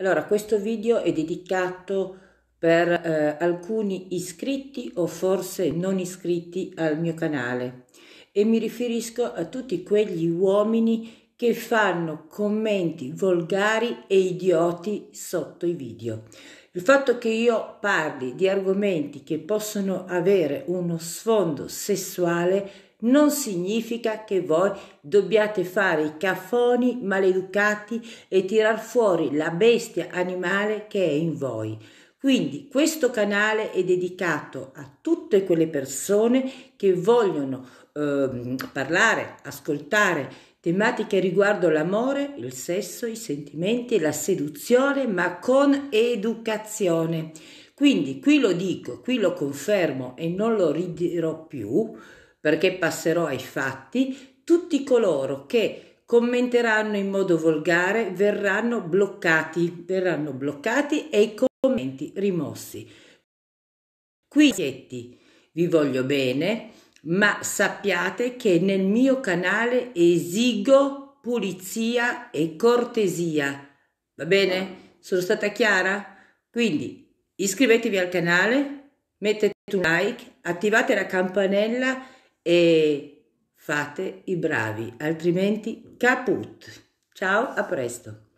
Allora, questo video è dedicato per eh, alcuni iscritti o forse non iscritti al mio canale e mi riferisco a tutti quegli uomini che fanno commenti volgari e idioti sotto i video. Il fatto che io parli di argomenti che possono avere uno sfondo sessuale non significa che voi dobbiate fare i caffoni maleducati e tirar fuori la bestia animale che è in voi. Quindi questo canale è dedicato a tutte quelle persone che vogliono eh, parlare, ascoltare tematiche riguardo l'amore, il sesso, i sentimenti e la seduzione, ma con educazione. Quindi qui lo dico, qui lo confermo e non lo ridirò più perché passerò ai fatti, tutti coloro che commenteranno in modo volgare verranno bloccati, verranno bloccati e i commenti rimossi. Qui vi voglio bene, ma sappiate che nel mio canale esigo pulizia e cortesia. Va bene? Sono stata chiara? Quindi iscrivetevi al canale, mettete un like, attivate la campanella e fate i bravi, altrimenti caput. Ciao, a presto.